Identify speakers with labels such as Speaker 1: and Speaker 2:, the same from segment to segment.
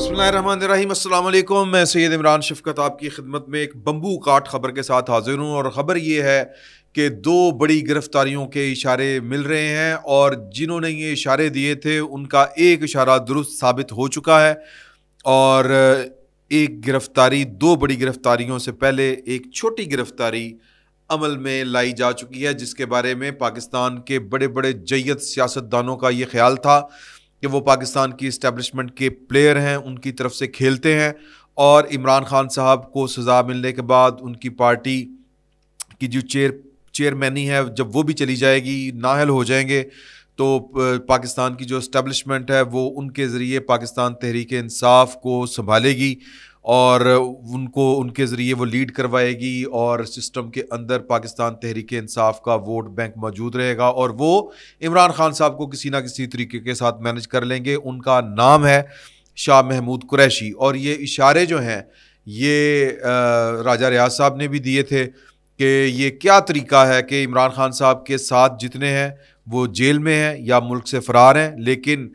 Speaker 1: वालेकुम मैं सैद इमरान शफकत आपकी खिदमत में एक बम्बू काट खबर के साथ हाजिर हूँ और ख़बर ये है कि दो बड़ी गिरफ्तारियों के इशारे मिल रहे हैं और जिन्होंने ये इशारे दिए थे उनका एक इशारा दुरुस्त साबित हो चुका है और एक गिरफ्तारी दो बड़ी गिरफ्तारियों से पहले एक छोटी गिरफ्तारी अमल में लाई जा चुकी है जिसके बारे में पाकिस्तान के बड़े बड़े जैत सियासतदानों का ये ख्याल था कि वो पाकिस्तान की इस्टेबलिशमेंट के प्लेयर हैं उनकी तरफ से खेलते हैं और इमरान खान साहब को सज़ा मिलने के बाद उनकी पार्टी की जो चेयर चेयरमैनी है जब वो भी चली जाएगी नाहल हो जाएंगे तो पाकिस्तान की जो इस्टेबलिशमेंट है वो उनके ज़रिए पाकिस्तान तहरीक इंसाफ को संभालेगी और उनको उनके ज़रिए वो लीड करवाएगी और सिस्टम के अंदर पाकिस्तान तहरीक इंसाफ का वोट बैंक मौजूद रहेगा और वो इमरान खान साहब को किसी ना किसी तरीके के साथ मैनेज कर लेंगे उनका नाम है शाह महमूद कुरैशी और ये इशारे जो हैं ये राजा रियाज साहब ने भी दिए थे कि ये क्या तरीका है कि इमरान खान साहब के साथ जितने हैं वो जेल में हैं या मुल्क से फ़रार हैं लेकिन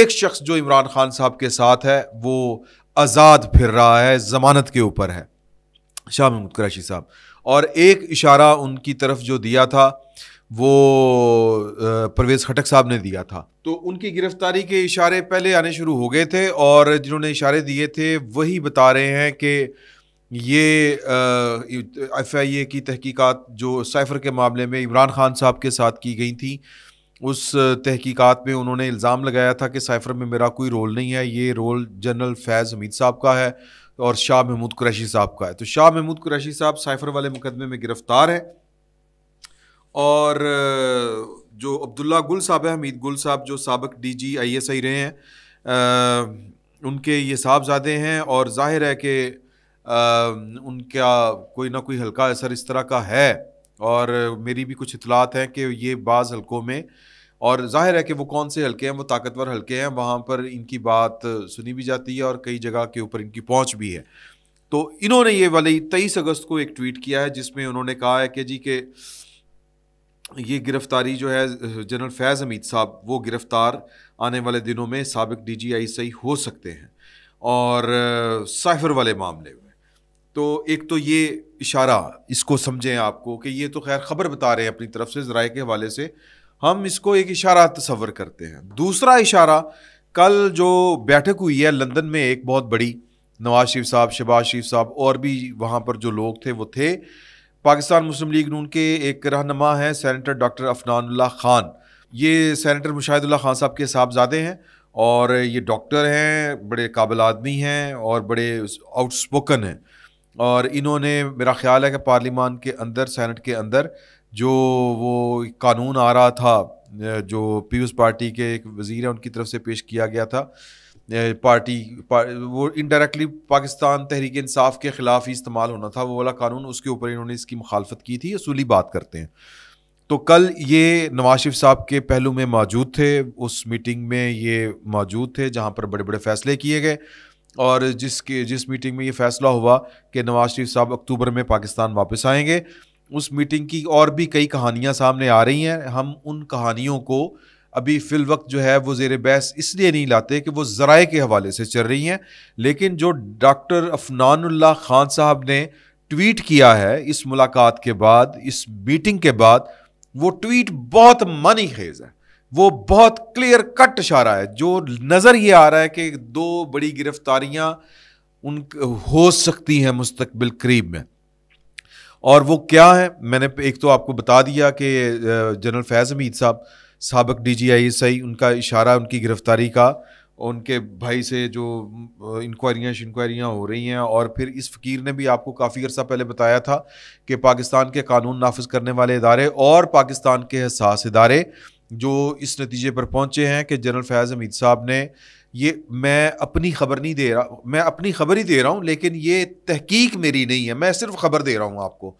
Speaker 1: एक शख्स जो इमरान खान साहब के साथ है वो आज़ाद फिर रहा है ज़मानत के ऊपर है शाह महमूद कुरैशी साहब और एक इशारा उनकी तरफ जो दिया था वो परवेज़ खटक साहब ने दिया था तो उनकी गिरफ्तारी के इशारे पहले आने शुरू हो गए थे और जिन्होंने इशारे दिए थे वही बता रहे हैं कि ये एफ आई ए की तहकीकात जो साइफर के मामले में इमरान खान साहब के साथ की गई थी उस तहकीकात में उन्होंने इल्ज़ाम लगाया था कि साइफर में मेरा कोई रोल नहीं है ये रोल जनरल फैज़ हमीद साहब का है और शाह महमूद कुरैशी साहब का है तो शाह महमूद कुरैशी साहब साइफर वाले मुकदमे में गिरफ़्तार हैं और जो अब्दुल्ला गुल साहब है हमीद गुल साहब जो सबक D G I S I रहे हैं आ, उनके ये साहबजादे हैं और जाहिर है कि उनका कोई ना कोई हल्का असर इस तरह का है और मेरी भी कुछ इतलात हैं कि ये बाज़ हल्कों में और जाहिर है कि वो कौन से हल्के हैं वो ताकतवर हल्के हैं वहाँ पर इनकी बात सुनी भी जाती है और कई जगह के ऊपर इनकी पहुँच भी है तो इन्होंने ये वाले तेईस अगस्त को एक ट्वीट किया है जिसमें उन्होंने कहा है कि जी के ये गिरफ़्तारी जो है जनरल फैज़ हमीद साहब वो गिरफ़्तार आने वाले दिनों में सबक डी जी आई सही हो सकते हैं और साइफर वाले मामले में तो एक तो ये इशारा इसको समझें आपको कि ये तो खैर खबर बता रहे हैं अपनी तरफ से ज़राए के हवाले से हम इसको एक इशारा तस्वर करते हैं दूसरा इशारा कल जो बैठक हुई है लंदन में एक बहुत बड़ी नवाज शरीफ साहब शहबाज शरीफ साहब और भी वहाँ पर जो लोग थे वो थे पाकिस्तान मुस्लिम लीग नून के एक रहनमा हैं सैनटर डॉक्टर अफनानुल्ला ख़ान ये सैनिटर मुशाहिदुल्ला खान साहब के साहबजादे हैं और ये डॉक्टर हैं बड़े काबिल आदमी हैं और बड़े आउटस्पोकन हैं और इन्होंने मेरा ख्याल है कि पार्लियामान के अंदर सैनट के अंदर जो वो कानून आ रहा था जो पीपल्स पार्टी के एक वज़ीर हैं उनकी तरफ से पेश किया गया था पार्टी पार, वो इनडायरेक्टली पाकिस्तान तहरीक इंसाफ के ख़िलाफ़ ही इस्तेमाल होना था वो वाला कानून उसके ऊपर इन्होंने इसकी मुखालफत की थी असूली बात करते हैं तो कल ये नवाज शरीफ साहब के पहलू में मौजूद थे उस मीटिंग में ये मौजूद थे जहाँ पर बड़े बड़े फ़ैसले किए गए और जिसके जिस मीटिंग में ये फैसला हुआ कि नवाज शरीफ साहब अक्टूबर में पाकिस्तान वापस आएंगे उस मीटिंग की और भी कई कहानियाँ सामने आ रही हैं हम उन कहानियों को अभी फ़िल वक्त जो है वो जेर बहस इसलिए नहीं लाते कि वो ज़राए के हवाले से चल रही हैं लेकिन जो डॉक्टर अफनानुल्ला खान साहब ने ट्वीट किया है इस मुलाकात के बाद इस मीटिंग के बाद वो ट्वीट बहुत मानी खेज है वो बहुत क्लियर कट इशारा है जो नज़र ये आ रहा है कि दो बड़ी गिरफ्तारियां उन हो सकती हैं मुस्तबिल करीब में और वो क्या है मैंने एक तो आपको बता दिया कि जनरल फैज़ हमीद साहब सबक D G I S I उनका इशारा उनकी गिरफ़्तारी का उनके भाई से जो इंक्वायरियाँ शिंक्वायरियाँ हो रही हैं और फिर इस फ़कीर ने भी आपको काफ़ी अर्सा पहले बताया था कि पाकिस्तान के कानून नाफज करने वाले इदारे और पाकिस्तान के हसास इदारे जो इस नतीजे पर पहुंचे हैं कि जनरल फैज़ हमीद साहब ने ये मैं अपनी खबर नहीं दे रहा मैं अपनी खबर ही दे रहा हूँ लेकिन ये तहकीक मेरी नहीं है मैं सिर्फ खबर दे रहा हूँ आपको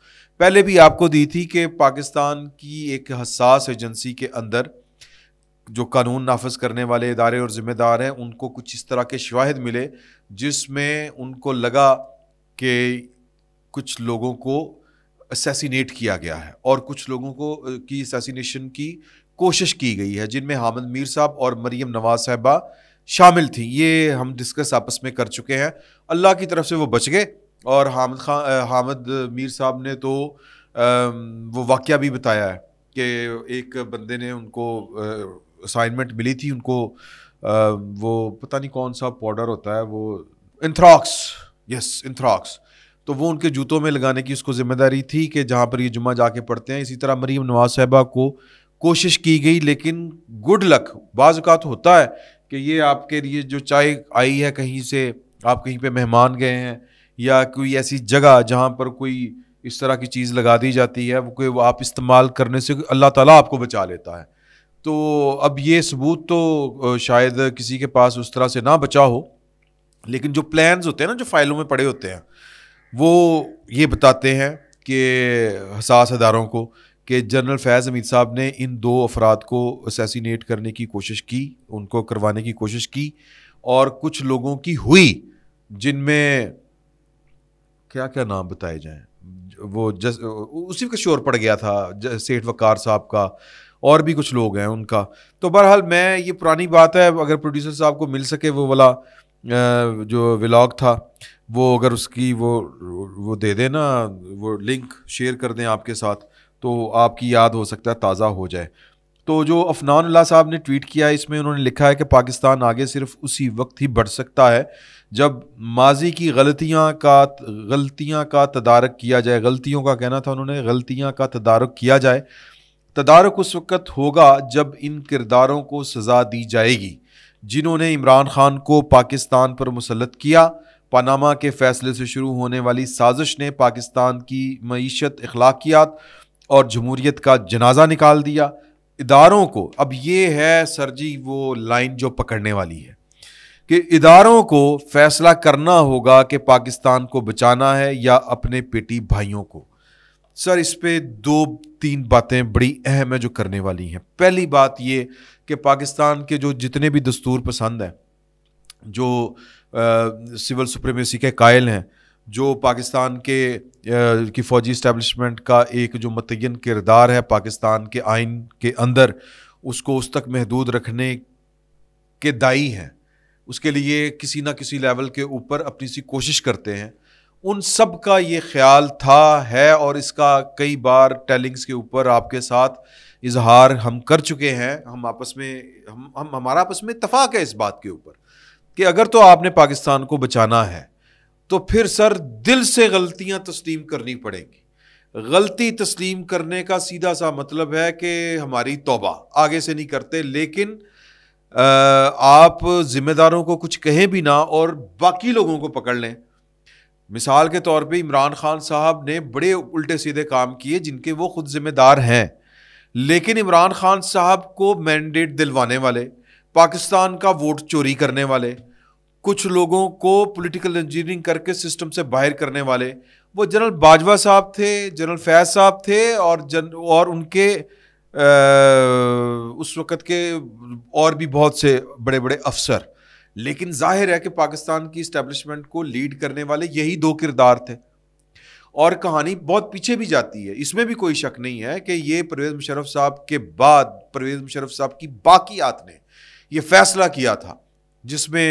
Speaker 1: पहले भी आपको दी थी कि पाकिस्तान की एक हसास एजेंसी के अंदर जो कानून नाफज करने वाले इदारे और ज़िम्मेदार हैं उनको कुछ इस तरह के शवाहद मिले जिसमें उनको लगा कि कुछ लोगों को असैसिनेट किया गया है और कुछ लोगों को की असैसिनेशन की कोशिश की गई है जिनमें हामिद मीर साहब और मरीम नवाज साहबा शामिल थी ये हम डिस्कस आपस में कर चुके हैं अल्लाह की तरफ से वो बच गए और हामिद खान हामिद मीर साहब ने तो आ, वो वाक़ भी बताया है कि एक बंदे ने उनको असाइनमेंट मिली थी उनको आ, वो पता नहीं कौन सा पाउडर होता है वो इंथ्राक्स यस इंथ्राक्स तो वो उनके जूतों में लगाने की उसको ज़िम्मेदारी थी कि जहाँ पर ये जुम्मा जाके पढ़ते हैं इसी तरह मरीम नवाज साहबा को कोशिश की गई लेकिन गुड लक बाज़ात होता है कि ये आपके लिए जो चाय आई है कहीं से आप कहीं पे मेहमान गए हैं या कोई ऐसी जगह जहाँ पर कोई इस तरह की चीज़ लगा दी जाती है वो कोई आप इस्तेमाल करने से अल्लाह ताला आपको बचा लेता है तो अब ये सबूत तो शायद किसी के पास उस तरह से ना बचा हो लेकिन जो प्लान्स होते हैं ना जो फाइलों में पड़े होते हैं वो ये बताते हैं कि हसास अदारों को कि जनरल फैज़ अमीद साहब ने इन दो अफराद को असैसिनेट करने की कोशिश की उनको करवाने की कोशिश की और कुछ लोगों की हुई जिनमें क्या क्या नाम बताए जाएं वो जस उसी का शोर पड़ गया था सेठ वकार साहब का और भी कुछ लोग हैं उनका तो बहरहाल मैं ये पुरानी बात है अगर प्रोड्यूसर साहब को मिल सके वो वाला जो व्लॉग था वो अगर उसकी वो वो दे देना वो लिंक शेयर कर दें आपके साथ तो आपकी याद हो सकता है ताज़ा हो जाए तो जो अल्लाह साहब ने ट्वीट किया है इसमें उन्होंने लिखा है कि पाकिस्तान आगे सिर्फ उसी वक्त ही बढ़ सकता है जब माजी की गलतियां का गलतियां का तदारक किया जाए गलतियों का कहना था उन्होंने गलतियां का तदारक किया जाए तदारक उस वक्त होगा जब इन किरदारों को सज़ा दी जाएगी जिन्होंने इमरान खान को पाकिस्तान पर मुसलत किया पानामा के फ़ैसले से शुरू होने वाली साजिश ने पाकिस्तान की मीशत अखलाकियात और जमहूरीत का जनाजा निकाल दिया इदारों को अब ये है सर जी वो लाइन जो पकड़ने वाली है कि इदारों को फैसला करना होगा कि पाकिस्तान को बचाना है या अपने पेटी भाइयों को सर इस पर दो तीन बातें बड़ी अहम है जो करने वाली हैं पहली बात ये कि पाकिस्तान के जो जितने भी दस्तूर पसंद हैं जो आ, सिविल सुप्रीमेसी के कायल हैं जो पाकिस्तान के की फ़ौजी इस्टेबलिशमेंट का एक जो मतयन किरदार है पाकिस्तान के आइन के अंदर उसको उस तक महदूद रखने के दाई हैं उसके लिए किसी ना किसी लेवल के ऊपर अपनी सी कोशिश करते हैं उन सब का ये ख्याल था है और इसका कई बार टेलिंग्स के ऊपर आपके साथ इजहार हम कर चुके हैं हम आपस में हम हम हमारा आपस में इतफाक़ है इस बात के ऊपर कि अगर तो आपने पाकिस्तान को बचाना है तो फिर सर दिल से गलतियां तस्लीम करनी पड़ेंगी गलती तस्लीम करने का सीधा सा मतलब है कि हमारी तोबा आगे से नहीं करते लेकिन आप ज़िम्मेदारों को कुछ कहें भी ना और बाकी लोगों को पकड़ लें मिसाल के तौर पे इमरान खान साहब ने बड़े उल्टे सीधे काम किए जिनके वो खुद ज़िम्मेदार हैं लेकिन इमरान खान साहब को मैंडेट दिलवाने वाले पाकिस्तान का वोट चोरी करने वाले कुछ लोगों को पॉलिटिकल इंजीनियरिंग करके सिस्टम से बाहर करने वाले वो जनरल बाजवा साहब थे जनरल फैज साहब थे और जन और उनके आ, उस वक़्त के और भी बहुत से बड़े बड़े अफसर लेकिन जाहिर है कि पाकिस्तान की इस्टेब्लिशमेंट को लीड करने वाले यही दो किरदार थे और कहानी बहुत पीछे भी जाती है इसमें भी कोई शक नहीं है कि ये परवेज़ मुशरफ साहब के बाद परवेज़ मुशरफ साहब की बाकी आत ने यह फैसला किया था जिसमें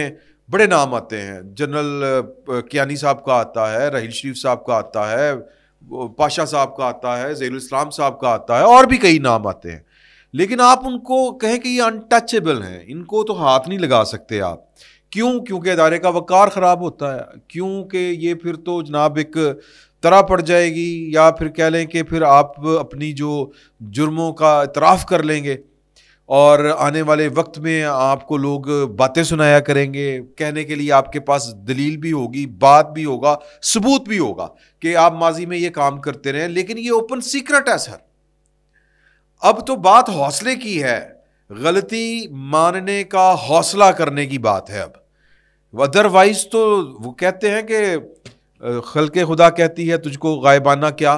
Speaker 1: बड़े नाम आते हैं जनरल कियानी साहब का आता है रहील शरीफ साहब का आता है पाशा साहब का आता है जैल इस्लाम साहब का आता है और भी कई नाम आते हैं लेकिन आप उनको कहें कि ये अनटचेबल हैं इनको तो हाथ नहीं लगा सकते आप क्यों क्योंकि अदारे का वक़ार ख़राब होता है क्योंकि ये फिर तो जनाब एक तरह पड़ जाएगी या फिर कह लें कि फिर आप अपनी जो जुर्मों का इतराफ़ कर लेंगे और आने वाले वक्त में आपको लोग बातें सुनाया करेंगे कहने के लिए आपके पास दलील भी होगी बात भी होगा सबूत भी होगा कि आप माजी में ये काम करते रहे लेकिन ये ओपन सीक्रेट है सर अब तो बात हौसले की है गलती मानने का हौसला करने की बात है अब अदरवाइज तो वो कहते हैं कि खल के खुदा कहती है तुझको गायबाना क्या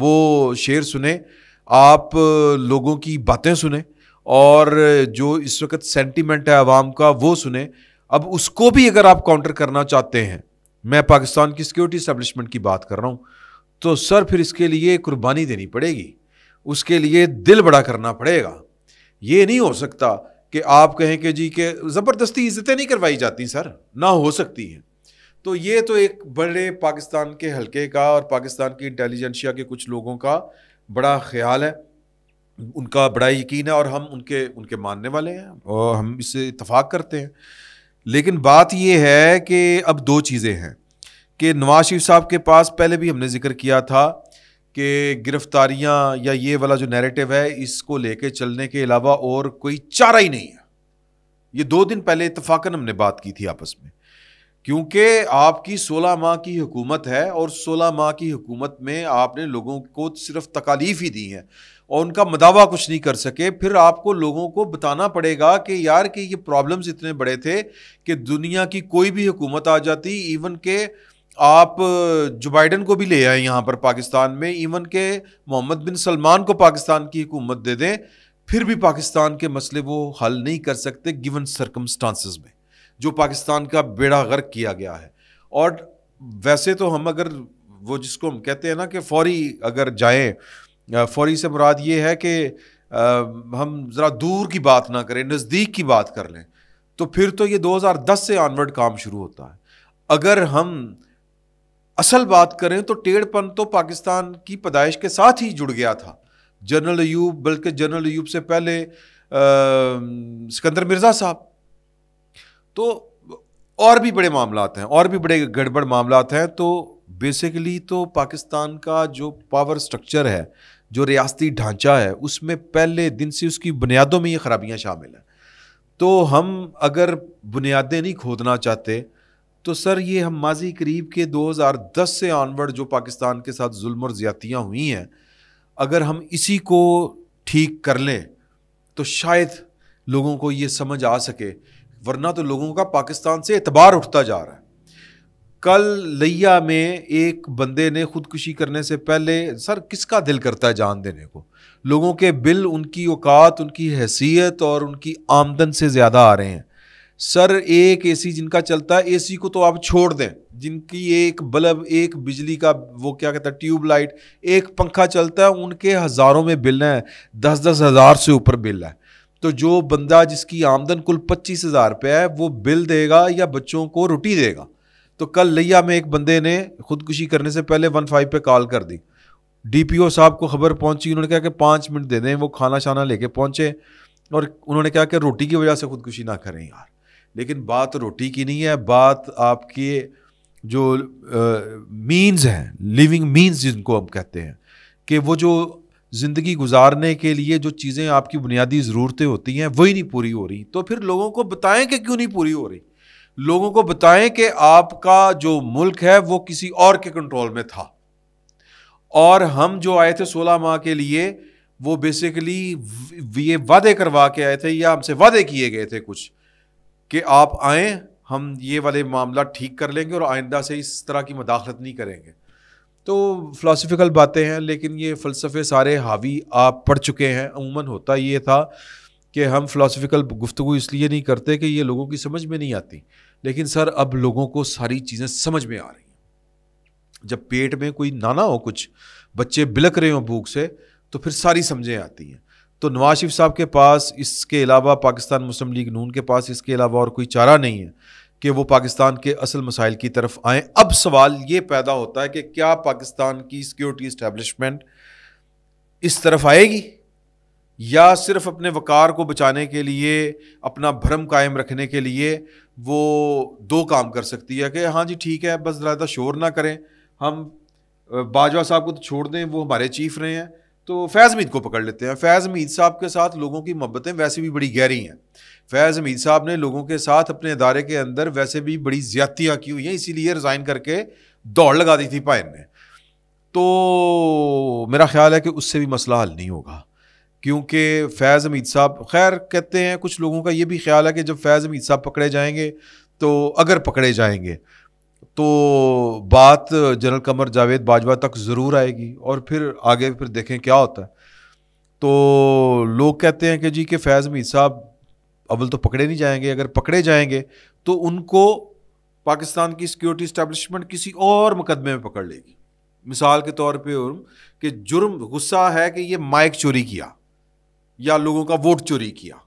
Speaker 1: वो शेर सुने आप लोगों की बातें सुने और जो इस वक्त सेंटिमेंट है आवाम का वो सुने अब उसको भी अगर आप काउंटर करना चाहते हैं मैं पाकिस्तान की सिक्योरिटी इस्टेबलिशमेंट की बात कर रहा हूँ तो सर फिर इसके लिए कुर्बानी देनी पड़ेगी उसके लिए दिल बड़ा करना पड़ेगा ये नहीं हो सकता कि आप कहें कि जी के ज़बरदस्ती इज्जतें नहीं करवाई जाती सर ना हो सकती हैं तो ये तो एक बड़े पाकिस्तान के हलके का और पाकिस्तान की इंटेलिजेंशिया के कुछ लोगों का बड़ा ख्याल है उनका बड़ा यकीन है और हम उनके उनके मानने वाले हैं और हम इससे इतफाक़ करते हैं लेकिन बात यह है कि अब दो चीज़ें हैं कि नवाज शरीफ साहब के पास पहले भी हमने जिक्र किया था कि गिरफ्तारियां या ये वाला जो नैरेटिव है इसको लेके चलने के अलावा और कोई चारा ही नहीं है ये दो दिन पहले इतफाक़न हमने बात की थी आपस में क्योंकि आपकी 16 माह की हुकूमत है और 16 माह की हुकूमत में आपने लोगों को सिर्फ तकालीफ ही दी है और उनका मदावा कुछ नहीं कर सके फिर आपको लोगों को बताना पड़ेगा कि यार कि ये प्रॉब्लम्स इतने बड़े थे कि दुनिया की कोई भी हुकूमत आ जाती इवन के आप जो बाइडन को भी ले आए यहाँ पर पाकिस्तान में इवन के मोहम्मद बिन सलमान को पाकिस्तान की हुकूमत दे दें फिर भी पाकिस्तान के मसले वो हल नहीं कर सकते गिवन सरकमस्टांसिस में जो पाकिस्तान का बेड़ा गर्क किया गया है और वैसे तो हम अगर वो जिसको हम कहते हैं ना कि फौरी अगर जाएं फौरी से मुराद ये है कि हम ज़रा दूर की बात ना करें नज़दीक की बात कर लें तो फिर तो ये 2010 से ऑनवर्ड काम शुरू होता है अगर हम असल बात करें तो टेढ़पन तो पाकिस्तान की पैदाइश के साथ ही जुड़ गया था जनरल अयूब बल्कि जनरल अयूब से पहले सिकंदर मिर्ज़ा साहब तो और भी बड़े मामला हैं और भी बड़े गड़बड़ मामला हैं तो बेसिकली तो पाकिस्तान का जो पावर स्ट्रक्चर है जो रियासती ढांचा है उसमें पहले दिन से उसकी बुनियादों में ये खराबियाँ शामिल हैं तो हम अगर बुनियादें नहीं खोदना चाहते तो सर ये हम माजी करीब के 2010 से ऑनवर्ड जो पाकिस्तान के साथ जुल्म और ज़्यादतियाँ हुई हैं अगर हम इसी को ठीक कर लें तो शायद लोगों को ये समझ आ सके वरना तो लोगों का पाकिस्तान से एतबार उठता जा रहा है कल लिया में एक बंदे ने खुदकुशी करने से पहले सर किसका दिल करता है जान देने को लोगों के बिल उनकी औकात उनकी हैसियत और उनकी आमदन से ज़्यादा आ रहे हैं सर एक एसी जिनका चलता है एसी को तो आप छोड़ दें जिनकी एक बल्ब एक बिजली का वो क्या कहता है ट्यूबलाइट एक पंखा चलता है उनके हज़ारों में बिल हैं दस दस हज़ार से ऊपर बिल है तो जो बंदा जिसकी आमदन कुल पच्चीस हज़ार रुपये है वो बिल देगा या बच्चों को रोटी देगा तो कल लिया में एक बंदे ने खुदकुशी करने से पहले वन फाइव पर कॉल कर दी ओ साहब को खबर पहुंची उन्होंने कहा कि पाँच मिनट दे दें वो खाना शाना लेके पहुंचे और उन्होंने कहा कि रोटी की वजह से खुदकुशी ना करें यार लेकिन बात रोटी की नहीं है बात आपके जो मीन्स हैं लिविंग मीन्स जिनको हम कहते हैं कि वो जो ज़िंदगी गुजारने के लिए जो चीज़ें आपकी बुनियादी ज़रूरतें होती हैं वही नहीं पूरी हो रही तो फिर लोगों को बताएं कि क्यों नहीं पूरी हो रही लोगों को बताएं कि आपका जो मुल्क है वो किसी और के कंट्रोल में था और हम जो आए थे सोलह माह के लिए वो बेसिकली ये वादे करवा के आए थे या हमसे वादे किए गए थे कुछ कि आप आएँ हम ये वाले मामला ठीक कर लेंगे और आइंदा से इस तरह की मदाखलत नहीं करेंगे तो फ़िलासफ़िकल बातें हैं लेकिन ये फ़लसफ़े सारे हावी आप पढ़ चुके हैं अमूमन होता ये था कि हम फ़िलासफ़िकल गुफ्तु इसलिए नहीं करते कि ये लोगों की समझ में नहीं आती लेकिन सर अब लोगों को सारी चीज़ें समझ में आ रही हैं जब पेट में कोई नाना हो कुछ बच्चे बिलक रहे हों भूख से तो फिर सारी समझें आती हैं तो नवाज शरीफ साहब के पास इसके अलावा पाकिस्तान मुस्लिम लीग नून के पास इसके अलावा और कोई चारा नहीं है कि वो पाकिस्तान के असल मसाइल की तरफ आएँ अब सवाल ये पैदा होता है कि क्या पाकिस्तान की सिक्योरिटी इस्टेबलिशमेंट इस तरफ आएगी या सिर्फ अपने वक़ार को बचाने के लिए अपना भ्रम कायम रखने के लिए वो दो काम कर सकती है कि हाँ जी ठीक है बस ज़्यादा शोर ना करें हम बाजवा साहब को तो छोड़ दें वो हमारे चीफ रहे हैं तो फैज़ हमीद को पकड़ लेते हैं फैज़ हमीद साहब के साथ लोगों की मोहब्बतें वैसे भी बड़ी गहरी हैं फैज़ हमीद साहब ने लोगों के साथ अपने इदारे के अंदर वैसे भी बड़ी ज्यादतियाँ की हुई हैं इसीलिए रिज़ाइन करके दौड़ लगा दी थी पायन ने तो मेरा ख्याल है कि उससे भी मसला हल नहीं होगा क्योंकि फैज़ हमीद साहब खैर कहते हैं कुछ लोगों का ये भी ख्याल है कि जब फैज़ हमीद साहब पकड़े जाएंगे तो अगर पकड़े जाएंगे तो बात जनरल कमर जावेद बाजवा तक ज़रूर आएगी और फिर आगे फिर देखें क्या होता है तो लोग कहते हैं कि जी के फैज़ मीर साहब अव्वल तो पकड़े नहीं जाएंगे अगर पकड़े जाएंगे तो उनको पाकिस्तान की सिक्योरिटी इस्टेब्लिशमेंट किसी और मुकदमे में पकड़ लेगी मिसाल के तौर पर कि जुर्म गुस्सा है कि ये माइक चोरी किया या लोगों का वोट चोरी किया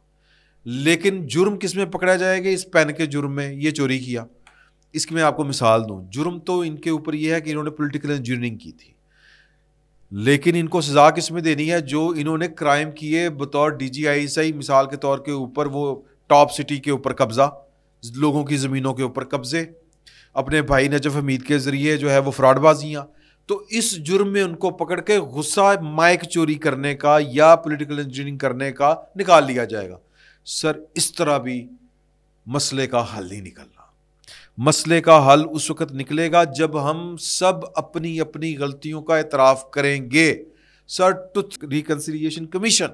Speaker 1: लेकिन जुर्म किस में पकड़ा जाएगा इस पेन के जुर्म में ये चोरी किया इसकी मैं आपको मिसाल दूं जुर्म तो इनके ऊपर यह है कि इन्होंने पॉलिटिकल इंजीनियरिंग की थी लेकिन इनको सज़ा किस में देनी है जो इन्होंने क्राइम किए बतौर डी जी आई एस मिसाल के तौर के ऊपर वो टॉप सिटी के ऊपर कब्ज़ा लोगों की ज़मीनों के ऊपर कब्ज़े अपने भाई नजफ हमीद के ज़रिए जो है वो फ्रॉडबाजियाँ तो इस जुर्म में उनको पकड़ के गुस्सा माइक चोरी करने का या पोलिटिकल इंजीनियरिंग करने का निकाल लिया जाएगा सर इस तरह भी मसले का हल नहीं निकलना मसले का हल उस वक़्त निकलेगा जब हम सब अपनी अपनी गलतियों का एतराफ़ करेंगे सर टुथ रिकन्सिलियेशन कमीशन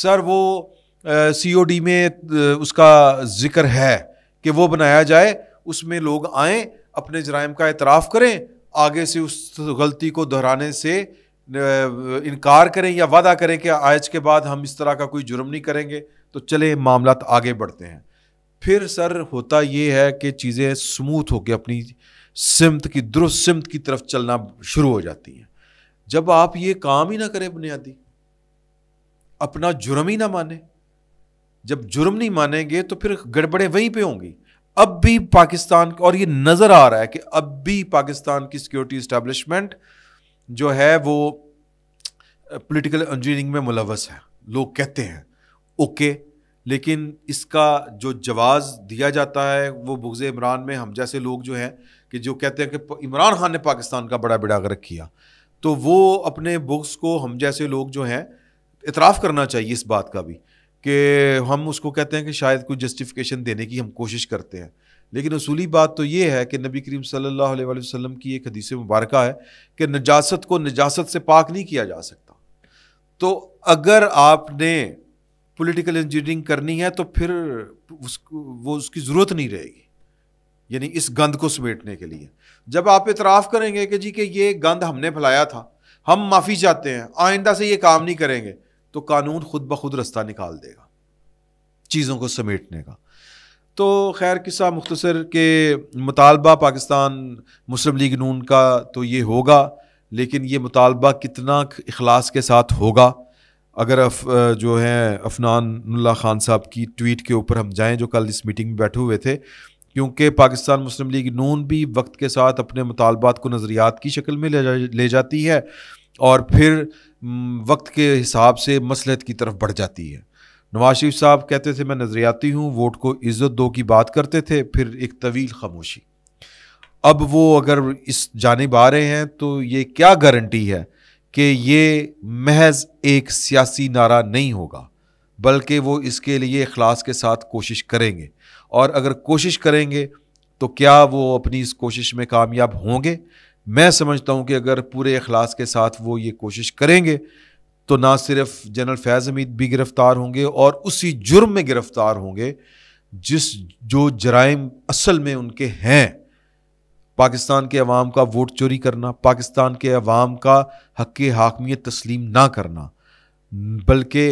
Speaker 1: सर वो सी ओ डी में उसका जिक्र है कि वो बनाया जाए उसमें लोग आएँ अपने जराइम का एतराफ़ करें आगे से उस गलती को दोहराने से इनकार करें या वादा करें कि आज के बाद हम इस तरह का कोई जुर्म नहीं करेंगे तो चले मामला आगे बढ़ते हैं फिर सर होता ये है कि चीज़ें स्मूथ होकर अपनी सिमत की दुरुस्त सिमत की तरफ चलना शुरू हो जाती हैं जब आप ये काम ही ना करें बुनियादी अपना जुर्म ही ना माने जब जुर्म नहीं मानेंगे तो फिर गड़बड़ें वहीं पे होंगी अब भी पाकिस्तान और ये नज़र आ रहा है कि अब भी पाकिस्तान की सिक्योरिटी इस्टेब्लिशमेंट जो है वो पॉलिटिकल इंजीनियरिंग में मुलवस है लोग कहते हैं ओके okay, लेकिन इसका जो जवाज़ दिया जाता है वो बुगज़ इमरान में हम जैसे लोग जो हैं कि जो कहते हैं कि इमरान खान ने पाकिस्तान का बड़ा बिड़ा गर्क किया तो वो अपने बुग्स को हम जैसे लोग जो हैं इतराफ़ करना चाहिए इस बात का भी कि हम उसको कहते हैं कि शायद कोई जस्टिफिकेशन देने की हम कोशिश करते हैं लेकिन असूली बात तो ये है कि नबी करीम सल्लल्लाहु अलैहि वसल्लम की एक हदीस मुबारक है कि नजास्त को नजास्त से पाक नहीं किया जा सकता तो अगर आपने पॉलिटिकल इंजीनियरिंग करनी है तो फिर उसको वो उसकी ज़रूरत नहीं रहेगी यानी इस गंद को समेटने के लिए जब आप इतराफ़ करेंगे कि जी कि ये गंद हमने फैलाया था हम माफ़ी चाहते हैं आइंदा से ये काम नहीं करेंगे तो कानून खुद ब खुद रास्ता निकाल देगा चीज़ों को समेटने का तो खैर किस्सा मुख्तसर के मुतालबा पाकिस्तान मुस्लिम लीग नून का तो ये होगा लेकिन ये मुतालबा कितना अखलास के साथ होगा अगर अफ जो है अफनान उल्ला खान साहब की ट्वीट के ऊपर हम जाएं जो कल इस मीटिंग में बैठे हुए थे क्योंकि पाकिस्तान मुस्लिम लीग नून भी वक्त के साथ अपने मुतालबात को नज़रियात की शक्ल में ले जा ले जाती है और फिर वक्त के हिसाब से मसलहत की तरफ बढ़ जाती है नवाज शरीफ साहब कहते थे मैं नज़रियाती हूँ वोट को इज़्ज़त दो की बात करते थे फिर एक तवील खामोशी अब वो अगर इस जानब आ रहे हैं तो ये क्या गारंटी है कि ये महज एक सियासी नारा नहीं होगा बल्कि वो इसके लिए अखलास के साथ कोशिश करेंगे और अगर कोशिश करेंगे तो क्या वो अपनी इस कोशिश में कामयाब होंगे मैं समझता हूँ कि अगर पूरे अखलास के साथ वो ये कोशिश करेंगे तो ना सिर्फ जनरल फैज़ हमीद भी गिरफ़्तार होंगे और उसी जुर्म में गिरफ़्तार होंगे जिस जो जराइम असल में उनके हैं पाकिस्तान के अवाम का वोट चोरी करना पाकिस्तान के अवाम का हक हाकमियत तस्लीम ना करना बल्कि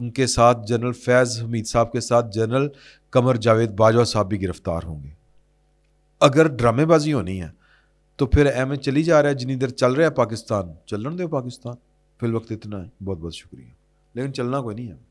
Speaker 1: उनके साथ जनरल फैज़ हमीद साहब के साथ जनरल कमर जावेद बाजवा साहब भी गिरफ़्तार होंगे अगर ड्रामेबाजी होनी है तो फिर एम चली जा रहा है जिनी देर चल रहा है पाकिस्तान चलन दो पाकिस्तान फिल वक्त इतना है बहुत बहुत शुक्रिया लेकिन चलना कोई नहीं है